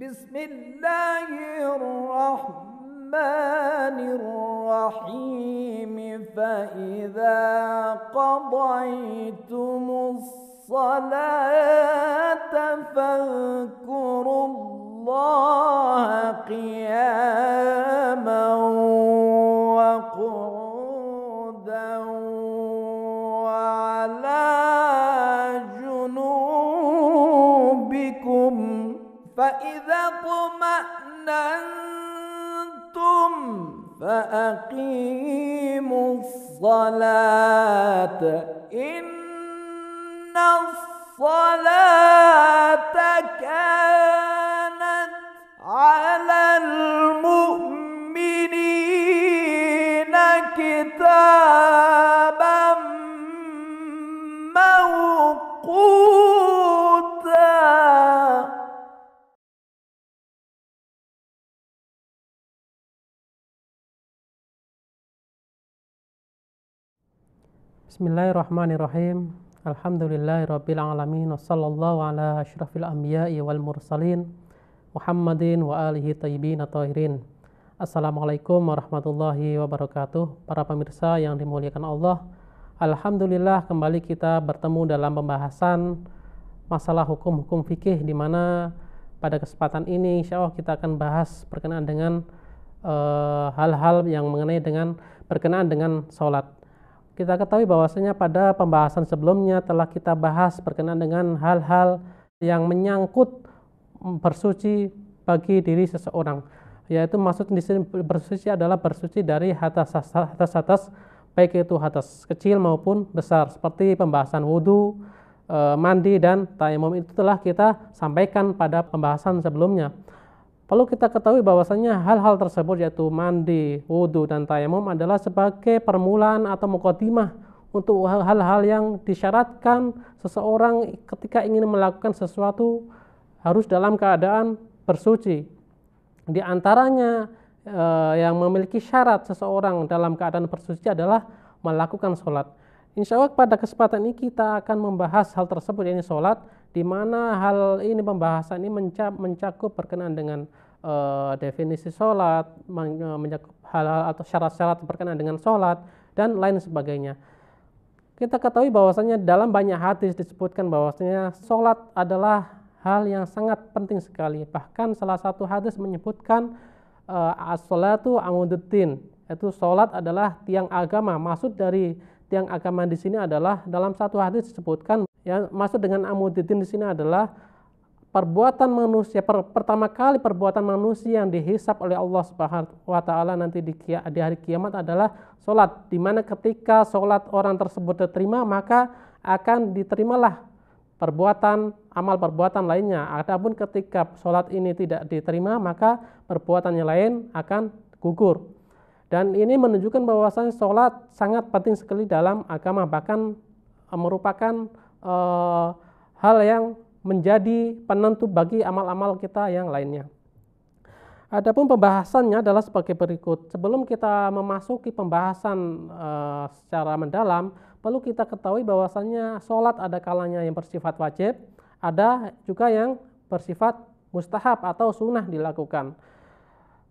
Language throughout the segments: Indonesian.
بسم الله الرحمن الرحيم فإذا قضيتم الصلاة فاذكروا الله قياما وقعودا فإذا اطمأننتم فأقيموا الصلاة إن الصلاة كانت على Bismillahirrahmanirrahim. Alhamdulillahirabbil alamin ala asyrafil anbiya'i wal mursalin Muhammadin wa alihi tayyibin tahirin. Assalamualaikum warahmatullahi wabarakatuh. Para pemirsa yang dimuliakan Allah, alhamdulillah kembali kita bertemu dalam pembahasan masalah hukum-hukum fikih di mana pada kesempatan ini insya Allah kita akan bahas berkenaan dengan eh, hal-hal uh, yang mengenai dengan berkenaan dengan sholat kita ketahui bahwasanya pada pembahasan sebelumnya telah kita bahas berkenaan dengan hal-hal yang menyangkut bersuci bagi diri seseorang. Yaitu maksud di sini bersuci adalah bersuci dari atas atas atas baik itu atas kecil maupun besar seperti pembahasan wudhu, eh, mandi dan tayamum itu telah kita sampaikan pada pembahasan sebelumnya. Perlu kita ketahui bahwasanya hal-hal tersebut yaitu mandi, wudhu, dan tayamum adalah sebagai permulaan atau mukadimah untuk hal-hal yang disyaratkan seseorang ketika ingin melakukan sesuatu harus dalam keadaan bersuci. Di antaranya eh, yang memiliki syarat seseorang dalam keadaan bersuci adalah melakukan sholat. Insya Allah pada kesempatan ini kita akan membahas hal tersebut yaitu sholat di mana hal ini pembahasan ini mencap, mencakup berkenaan dengan uh, definisi sholat, men eh, mencakup hal-hal atau syarat-syarat berkenaan dengan sholat dan lain sebagainya. Kita ketahui bahwasanya dalam banyak hadis disebutkan bahwasanya sholat adalah hal yang sangat penting sekali. Bahkan salah satu hadis menyebutkan uh, as-sholatu amududdin, yaitu sholat adalah tiang agama. Maksud dari tiang agama di sini adalah dalam satu hadis disebutkan yang masuk dengan amudidin di sini adalah perbuatan manusia per, pertama kali perbuatan manusia yang dihisap oleh Allah Subhanahu wa taala nanti di, di hari kiamat adalah salat di mana ketika salat orang tersebut diterima maka akan diterimalah perbuatan amal perbuatan lainnya. Adapun ketika sholat ini tidak diterima maka perbuatannya lain akan gugur. Dan ini menunjukkan bahwasannya sholat sangat penting sekali dalam agama, bahkan eh, merupakan e, hal yang menjadi penentu bagi amal-amal kita yang lainnya. Adapun pembahasannya adalah sebagai berikut. Sebelum kita memasuki pembahasan e, secara mendalam, perlu kita ketahui bahwasannya sholat ada kalanya yang bersifat wajib, ada juga yang bersifat mustahab atau sunnah dilakukan.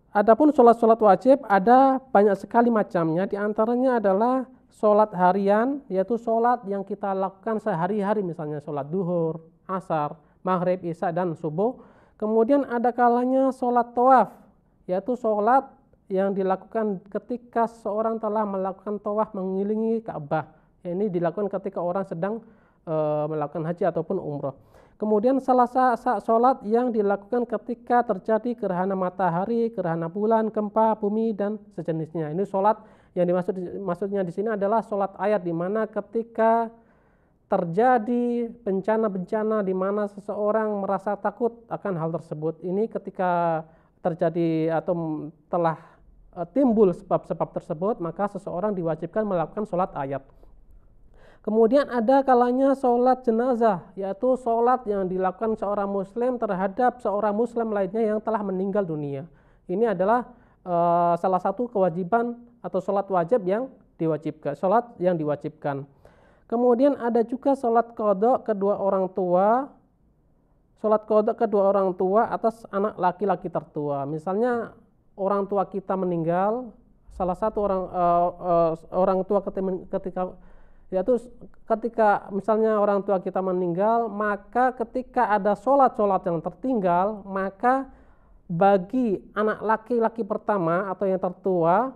Adapun sholat-sholat wajib ada banyak sekali macamnya. Di antaranya adalah sholat harian, yaitu sholat yang kita lakukan sehari-hari, misalnya sholat duhur, asar, maghrib, isya, dan subuh. Kemudian ada kalanya sholat tawaf, yaitu sholat yang dilakukan ketika seorang telah melakukan tawaf mengilingi Ka'bah. Ini dilakukan ketika orang sedang eh, melakukan haji ataupun umroh. Kemudian salah satu sholat yang dilakukan ketika terjadi gerhana matahari, gerhana bulan, gempa, bumi, dan sejenisnya. Ini sholat yang dimaksud maksudnya di sini adalah sholat ayat di mana ketika terjadi bencana-bencana di mana seseorang merasa takut akan hal tersebut. Ini ketika terjadi atau telah e, timbul sebab-sebab tersebut, maka seseorang diwajibkan melakukan sholat ayat. Kemudian ada kalanya sholat jenazah, yaitu sholat yang dilakukan seorang muslim terhadap seorang muslim lainnya yang telah meninggal dunia. Ini adalah e, salah satu kewajiban atau sholat wajib yang diwajibkan, sholat yang diwajibkan. Kemudian ada juga sholat kodok kedua orang tua, sholat kodok kedua orang tua atas anak laki-laki tertua. Misalnya orang tua kita meninggal, salah satu orang e, e, orang tua ketika, ketika yaitu ketika misalnya orang tua kita meninggal, maka ketika ada sholat-sholat yang tertinggal, maka bagi anak laki-laki pertama atau yang tertua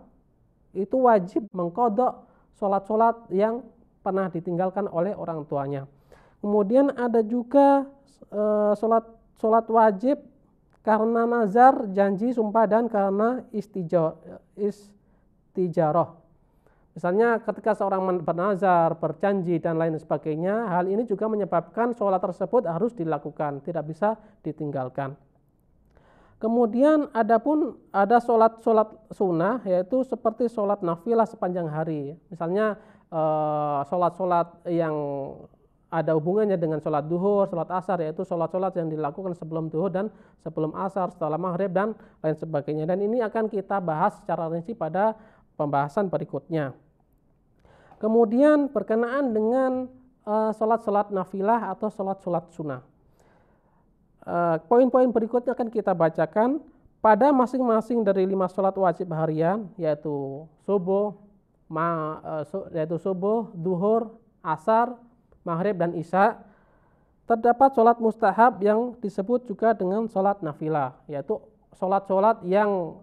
itu wajib mengkodok sholat-sholat yang pernah ditinggalkan oleh orang tuanya. Kemudian ada juga eh, sholat sholat wajib karena nazar, janji, sumpah dan karena istijo, istijaroh. Misalnya ketika seorang bernazar, berjanji, dan lain sebagainya, hal ini juga menyebabkan sholat tersebut harus dilakukan, tidak bisa ditinggalkan. Kemudian ada pun ada sholat-sholat sunnah, yaitu seperti sholat nafilah sepanjang hari. Misalnya eh, sholat-sholat yang ada hubungannya dengan sholat duhur, sholat asar, yaitu sholat-sholat yang dilakukan sebelum duhur dan sebelum asar, setelah maghrib dan lain sebagainya. Dan ini akan kita bahas secara rinci pada pembahasan berikutnya. Kemudian berkenaan dengan eh, sholat-sholat nafilah atau sholat-sholat sunnah. Eh, poin-poin berikutnya akan kita bacakan pada masing-masing dari lima sholat wajib harian, yaitu subuh, ma, eh, yaitu subuh, duhur, asar, maghrib, dan isya. Terdapat sholat mustahab yang disebut juga dengan sholat nafilah, yaitu sholat-sholat yang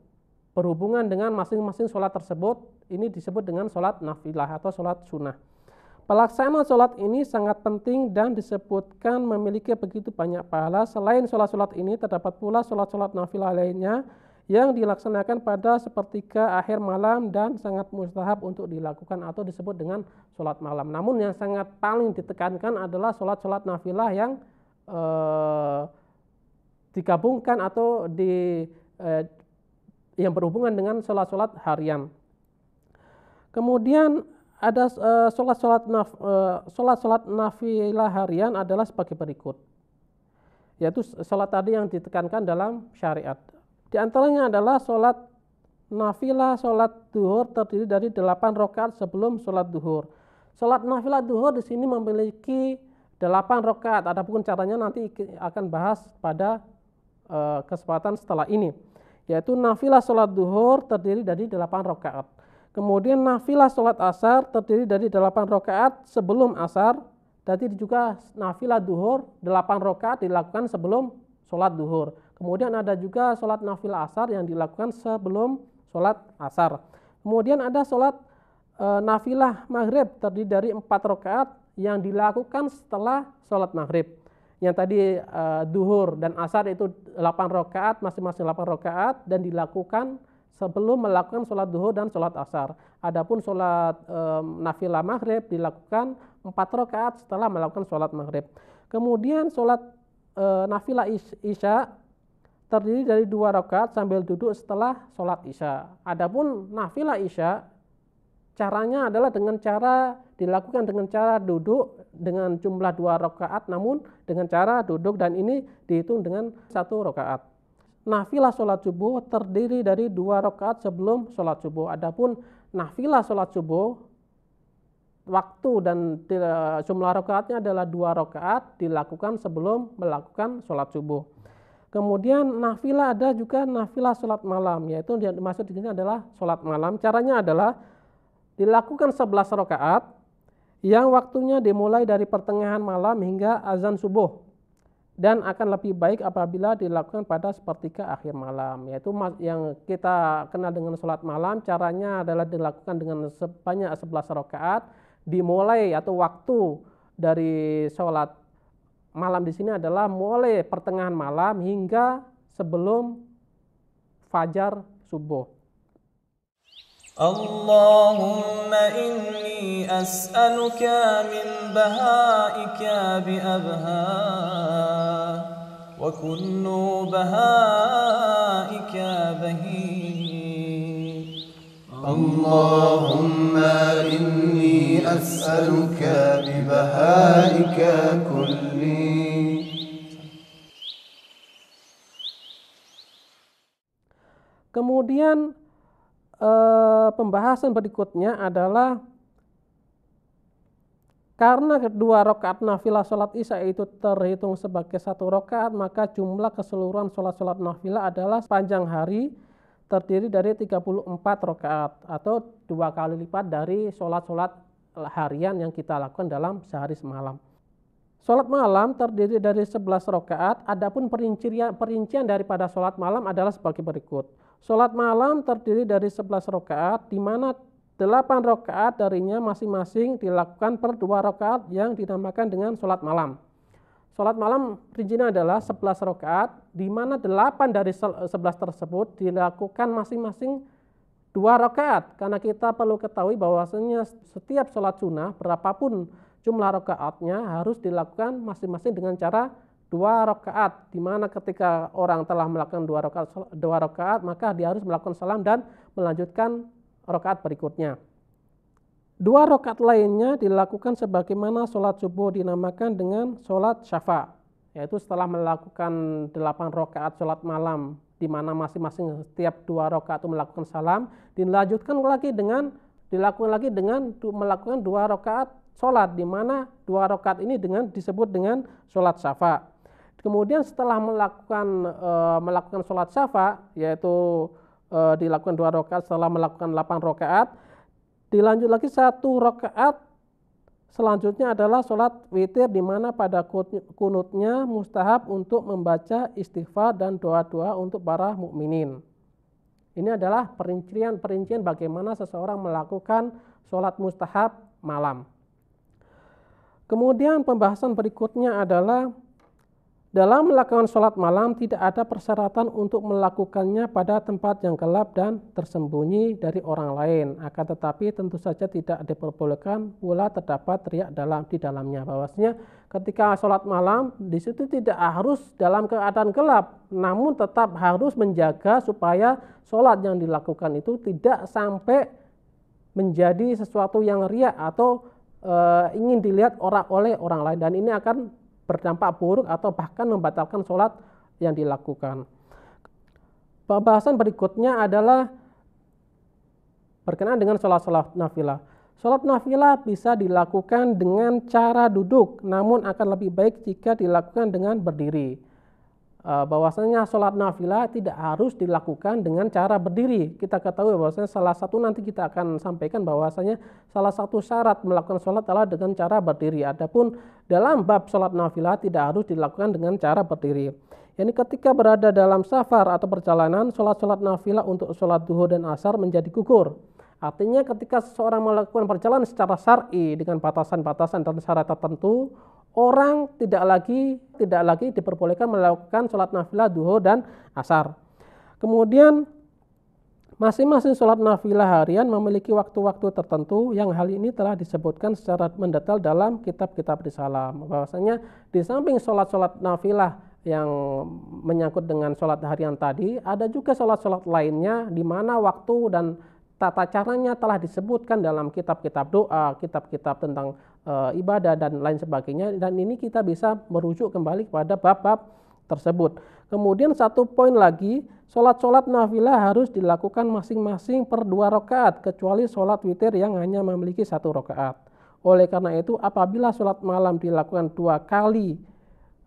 berhubungan dengan masing-masing sholat tersebut, ini disebut dengan sholat nafilah atau sholat sunnah. Pelaksanaan sholat ini sangat penting dan disebutkan memiliki begitu banyak pahala. Selain sholat-sholat ini, terdapat pula sholat-sholat nafilah lainnya yang dilaksanakan pada sepertiga akhir malam dan sangat mustahab untuk dilakukan atau disebut dengan sholat malam. Namun yang sangat paling ditekankan adalah sholat-sholat nafilah yang eh, digabungkan atau di, eh, yang berhubungan dengan sholat-sholat harian. Kemudian ada eh, sholat-sholat naf, eh, sholat-sholat nafilah harian adalah sebagai berikut, yaitu sholat tadi yang ditekankan dalam syariat. Di antaranya adalah sholat nafilah, sholat duhur terdiri dari delapan rakaat sebelum sholat duhur. Sholat nafilah duhur di sini memiliki 8 rakaat. Adapun caranya nanti akan bahas pada eh, kesempatan setelah ini yaitu nafilah sholat duhur terdiri dari delapan rakaat. Kemudian nafilah sholat asar terdiri dari delapan rakaat sebelum asar. Jadi juga nafilah duhur delapan rakaat dilakukan sebelum sholat duhur. Kemudian ada juga sholat nafilah asar yang dilakukan sebelum sholat asar. Kemudian ada sholat e, nafilah maghrib terdiri dari empat rakaat yang dilakukan setelah sholat maghrib yang tadi uh, duhur dan asar itu 8 rakaat masing-masing 8 rakaat dan dilakukan sebelum melakukan sholat duhur dan sholat asar. Adapun sholat um, nafilah maghrib dilakukan 4 rakaat setelah melakukan sholat maghrib. Kemudian sholat uh, nafilah isya terdiri dari dua rakaat sambil duduk setelah sholat isya. Adapun nafilah isya caranya adalah dengan cara dilakukan dengan cara duduk dengan jumlah dua rakaat namun dengan cara duduk dan ini dihitung dengan satu rakaat. Nafilah sholat subuh terdiri dari dua rakaat sebelum sholat subuh. Adapun nafilah sholat subuh waktu dan e, jumlah rakaatnya adalah dua rakaat dilakukan sebelum melakukan sholat subuh. Kemudian nafilah ada juga nafilah sholat malam, yaitu yang dimaksud di sini adalah sholat malam. Caranya adalah dilakukan 11 rakaat, yang waktunya dimulai dari pertengahan malam hingga azan subuh dan akan lebih baik apabila dilakukan pada sepertiga akhir malam yaitu yang kita kenal dengan sholat malam caranya adalah dilakukan dengan sebanyak 11 rakaat dimulai atau waktu dari sholat malam di sini adalah mulai pertengahan malam hingga sebelum fajar subuh اللهم إني أسألك من بهائك بأبهاء وكل بهائك بهيم اللهم إني أسألك ببهائك كلي Kemudian Eh, pembahasan berikutnya adalah karena kedua rokaat nafilah sholat isya itu terhitung sebagai satu rokaat, maka jumlah keseluruhan sholat-sholat nafilah adalah sepanjang hari terdiri dari 34 rokaat atau dua kali lipat dari sholat-sholat harian yang kita lakukan dalam sehari semalam. Sholat malam terdiri dari 11 rokaat, adapun perincian, perincian daripada sholat malam adalah sebagai berikut. Sholat malam terdiri dari 11 rakaat di mana 8 rakaat darinya masing-masing dilakukan per 2 rakaat yang dinamakan dengan sholat malam. Sholat malam rincinya adalah 11 rakaat di mana 8 dari 11 tersebut dilakukan masing-masing dua rakaat karena kita perlu ketahui bahwasanya setiap sholat sunnah berapapun jumlah rakaatnya harus dilakukan masing-masing dengan cara dua rakaat di mana ketika orang telah melakukan dua rakaat dua rakaat maka dia harus melakukan salam dan melanjutkan rakaat berikutnya. Dua rakaat lainnya dilakukan sebagaimana sholat subuh dinamakan dengan sholat syafa, yaitu setelah melakukan delapan rakaat sholat malam di mana masing-masing setiap dua rakaat itu melakukan salam, dilanjutkan lagi dengan dilakukan lagi dengan melakukan dua rakaat sholat di mana dua rakaat ini dengan disebut dengan sholat syafa. Kemudian setelah melakukan uh, melakukan sholat syafa, yaitu uh, dilakukan dua rakaat setelah melakukan delapan rakaat, dilanjut lagi satu rakaat selanjutnya adalah sholat witir di mana pada kunutnya mustahab untuk membaca istighfar dan doa-doa untuk para mukminin. Ini adalah perincian-perincian bagaimana seseorang melakukan sholat mustahab malam. Kemudian pembahasan berikutnya adalah dalam melakukan sholat malam tidak ada persyaratan untuk melakukannya pada tempat yang gelap dan tersembunyi dari orang lain. Akan tetapi tentu saja tidak diperbolehkan pula terdapat riak dalam di dalamnya. Bahwasanya ketika sholat malam di situ tidak harus dalam keadaan gelap, namun tetap harus menjaga supaya sholat yang dilakukan itu tidak sampai menjadi sesuatu yang riak atau e, ingin dilihat orang oleh orang lain dan ini akan berdampak buruk atau bahkan membatalkan sholat yang dilakukan. Pembahasan berikutnya adalah berkenaan dengan sholat-sholat nafilah. Sholat nafilah bisa dilakukan dengan cara duduk, namun akan lebih baik jika dilakukan dengan berdiri. Eh, bahwasanya sholat nafilah tidak harus dilakukan dengan cara berdiri. Kita ketahui bahwasanya salah satu nanti kita akan sampaikan bahwasanya salah satu syarat melakukan sholat adalah dengan cara berdiri. Adapun dalam bab sholat nafilah tidak harus dilakukan dengan cara berdiri. ini ketika berada dalam safar atau perjalanan, sholat-sholat nafilah untuk sholat duhur dan asar menjadi gugur. Artinya ketika seseorang melakukan perjalanan secara syar'i dengan batasan-batasan dan syarat tertentu, orang tidak lagi tidak lagi diperbolehkan melakukan sholat nafilah duho dan asar. Kemudian masing-masing sholat nafilah harian memiliki waktu-waktu tertentu yang hal ini telah disebutkan secara mendetail dalam kitab-kitab risalah. Bahwasanya di samping sholat-sholat nafilah yang menyangkut dengan sholat harian tadi, ada juga sholat-sholat lainnya di mana waktu dan tata caranya telah disebutkan dalam kitab-kitab doa, kitab-kitab tentang uh, ibadah dan lain sebagainya dan ini kita bisa merujuk kembali kepada bab-bab tersebut. Kemudian satu poin lagi, sholat-sholat nafilah harus dilakukan masing-masing per dua rakaat kecuali sholat witir yang hanya memiliki satu rakaat. Oleh karena itu apabila sholat malam dilakukan dua kali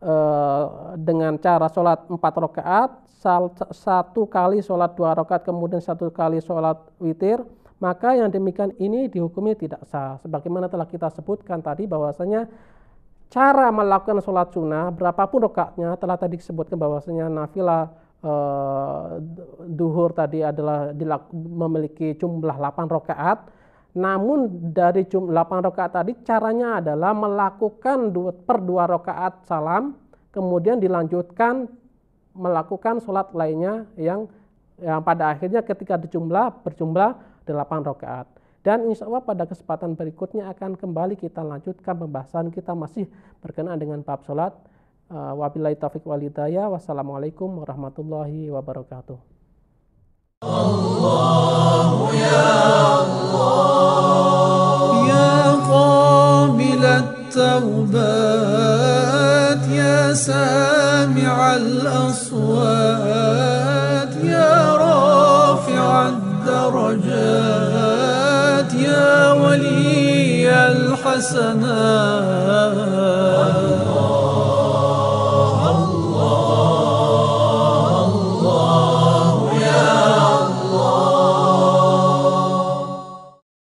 eh, dengan cara sholat empat rakaat, satu kali sholat dua rakaat kemudian satu kali sholat witir, maka yang demikian ini dihukumi tidak sah. Sebagaimana telah kita sebutkan tadi bahwasanya cara melakukan sholat sunnah berapapun rokaknya telah tadi disebutkan bahwasanya nafilah eh, duhur tadi adalah memiliki jumlah 8 rokaat. Namun dari jumlah 8 rokaat tadi caranya adalah melakukan per dua rokaat salam kemudian dilanjutkan melakukan sholat lainnya yang yang pada akhirnya ketika dijumlah berjumlah 8 rakaat. Dan insya Allah pada kesempatan berikutnya akan kembali kita lanjutkan pembahasan kita masih berkenaan dengan bab sholat. Eh, wabillahi taufiq walidaya. Wassalamualaikum warahmatullahi wabarakatuh. Allahu ya Allah ya درجات يا ولي الحسنات